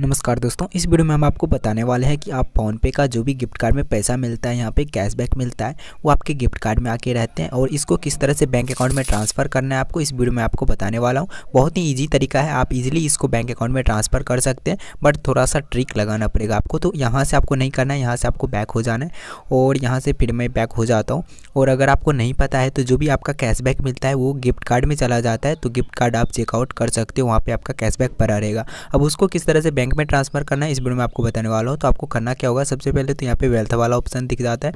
नमस्कार दोस्तों इस वीडियो में हम आपको बताने वाले हैं कि आप फ़ोनपे का जो भी गिफ्ट कार्ड में पैसा मिलता है यहाँ पे कैशबैक मिलता है वो आपके गिफ्ट कार्ड में आके रहते हैं और इसको किस तरह से बैंक अकाउंट में ट्रांसफ़र करना है आपको इस वीडियो में आपको बताने वाला हूँ बहुत ही ईजी तरीका है आप इजिली इसको बैंक अकाउंट में ट्रांसफ़र कर सकते हैं बट थोड़ा सा ट्रिक लगाना पड़ेगा आपको तो यहाँ से आपको नहीं करना है यहाँ से आपको बैक हो जाना है और यहाँ से फिर मैं बैक हो जाता हूँ और अगर आपको नहीं पता है तो जो भी आपका कैशबैक मिलता है वो गिफ्ट कार्ड में चला जाता है तो गिफ्ट कार्ड आप चेकआउट कर सकते हो वहाँ पर आपका कैशबैक पड़ा रहेगा अब उसको किस तरह से बैंक बैंक में ट्रांसफ़र करना है इस वीडियो में आपको बताने वाला हूँ तो आपको करना क्या होगा सबसे पहले तो यहाँ पे वेल्थ वाला ऑप्शन दिख जाता है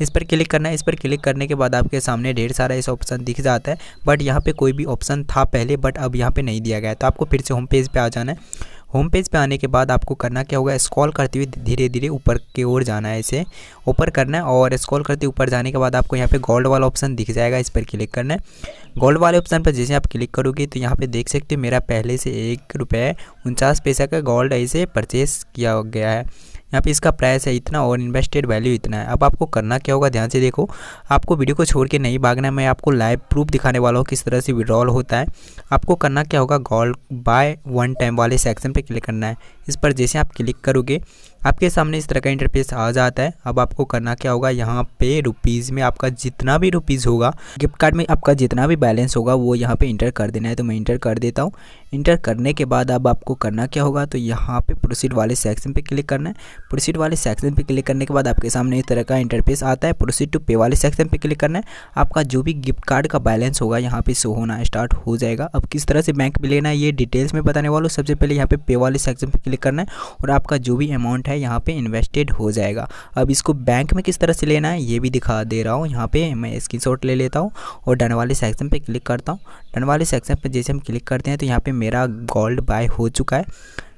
इस पर क्लिक करना है इस पर क्लिक करने के बाद आपके सामने ढेर सारा ऐसा ऑप्शन दिख जाता है बट यहाँ पर कोई भी ऑप्शन था पहले बट अब यहाँ पर नहीं दिया गया तो आपको फिर से होम पेज पर आ जाना है होम पेज पे आने के बाद आपको करना क्या होगा स्क्रॉल करते हुए धीरे धीरे ऊपर की ओर जाना है इसे ऊपर करना है और स्क्रॉल करते ऊपर जाने के बाद आपको यहाँ पे गोल्ड वाला ऑप्शन दिख जाएगा इस पर क्लिक करना है गोल्ड वाले ऑप्शन पर जैसे आप क्लिक करोगे तो यहाँ पे देख सकते हो मेरा पहले से एक रुपये उनचास पैसा का गोल्ड ऐसे परचेस किया गया है यहाँ पे इसका प्राइस है इतना और इन्वेस्टेड वैल्यू इतना है अब आपको करना क्या होगा ध्यान से देखो आपको वीडियो को छोड़ के नहीं भागना है मैं आपको लाइव प्रूफ दिखाने वाला हूँ किस तरह से विड्रॉल होता है आपको करना क्या होगा गोल्ड बाय वन टाइम वाले सेक्शन पर क्लिक करना है इस पर जैसे आप क्लिक करोगे आपके सामने इस तरह का इंटरफेस आ जाता है अब आपको करना क्या होगा यहाँ पे रुपीज़ में आपका जितना भी रुपीज़ होगा गिफ्ट कार्ड में आपका जितना भी बैलेंस होगा वो यहाँ पे इंटर कर देना है तो मैं इंटर कर देता हूँ इंटर करने के बाद अब आपको करना क्या होगा तो यहाँ पे प्रोसीड वाले सेक्शन पे क्लिक करना है प्रोसीड वाले सेक्शन पर क्लिक करने के बाद आपके सामने इस तरह का इंटरफेस आता है प्रोसीड टू पे वाले सेक्शन पर क्लिक करना है आपका जो भी गिफ्ट कार्ड का बैलेंस होगा यहाँ पे शो होना स्टार्ट हो जाएगा अब किस तरह से बैंक में लेना है ये डिटेल्स में बताने वालों सबसे पहले यहाँ पे पे वाले सेक्शन पर क्लिक करना है और आपका जो भी अमाउंट है यहाँ पर इन्वेस्टेड हो जाएगा अब इसको बैंक में किस तरह से लेना है ये भी दिखा दे रहा हूँ यहाँ पर मैं स्क्रीन ले लेता हूँ और डन वाले सेक्शन पर क्लिक करता हूँ डन वाले सेक्शन पर जैसे हम क्लिक करते हैं तो यहाँ पर मेरा गोल्ड बाय हो चुका है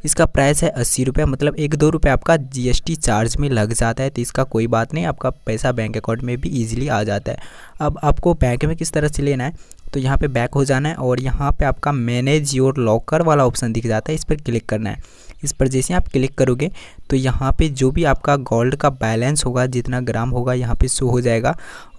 इसका प्राइस है अस्सी रुपये मतलब एक दो रुपये आपका जीएसटी चार्ज में लग जाता है तो इसका कोई बात नहीं आपका पैसा बैंक अकाउंट में भी ईजिली आ जाता है अब आपको बैंक में किस तरह से लेना है तो यहाँ पे बैक हो जाना है और यहाँ पे आपका मैनेज योर लॉकर वाला ऑप्शन दिख जाता है इस पर क्लिक करना है इस पर जैसे आप क्लिक करोगे तो यहाँ पे जो भी आपका गोल्ड का बैलेंस होगा जितना ग्राम होगा यहाँ पे शो हो जाएगा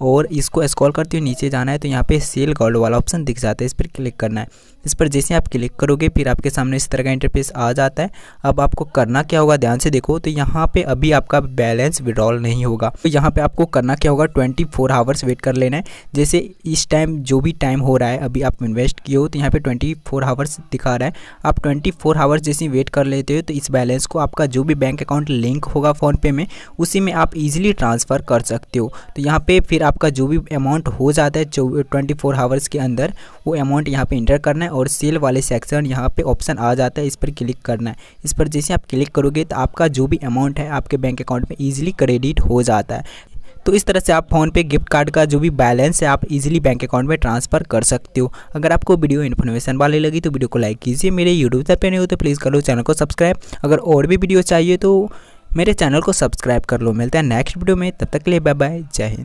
और इसको स्क्रॉल करते हुए नीचे जाना है तो यहाँ पे सेल गोल्ड वाला ऑप्शन दिख जाता है इस पर क्लिक करना है इस पर जैसे आप क्लिक करोगे फिर आपके सामने इस तरह का इंटरफेस आ जाता है अब आपको करना क्या होगा ध्यान से देखो तो यहाँ पर अभी आपका बैलेंस विड्रॉल नहीं होगा तो यहाँ पर आपको करना क्या होगा ट्वेंटी फोर आवर्स वेट कर लेना है जैसे इस टाइम जो भी टाइम हो रहा है अभी आप इन्वेस्ट किए हो तो यहाँ पर ट्वेंटी फोर आवर्स दिखा रहा है आप ट्वेंटी फोर आवर्स जैसे वेट कर लेते देते हो तो इस बैलेंस को आपका जो भी बैंक अकाउंट लिंक होगा फ़ोनपे में उसी में आप इजीली ट्रांसफ़र कर सकते हो तो यहाँ पे फिर आपका जो भी अमाउंट हो जाता है ट्वेंटी फोर आवर्स के अंदर वो अमाउंट यहाँ पे इंटर करना है और सेल वाले सेक्शन यहाँ पे ऑप्शन आ जाता है इस पर क्लिक करना है इस पर जैसे आप क्लिक करोगे तो आपका जो भी अमाउंट है आपके बैंक अकाउंट में ईजिली क्रेडिट हो जाता है तो इस तरह से आप फोन पे गिफ्ट कार्ड का जो भी बैलेंस है आप इजीली बैंक अकाउंट में ट्रांसफर कर सकते हो अगर आपको वीडियो इन्फॉर्मेशन वाली लगी तो वीडियो को लाइक कीजिए मेरे यूट्यूब चैनल पर नहीं हो तो प्लीज़ कर लो चैनल को सब्सक्राइब अगर और भी वीडियो चाहिए तो मेरे चैनल को सब्सक्राइब कर लो मिलता है नेक्स्ट वीडियो में तब तक के लिए बाय बाय जय हिंद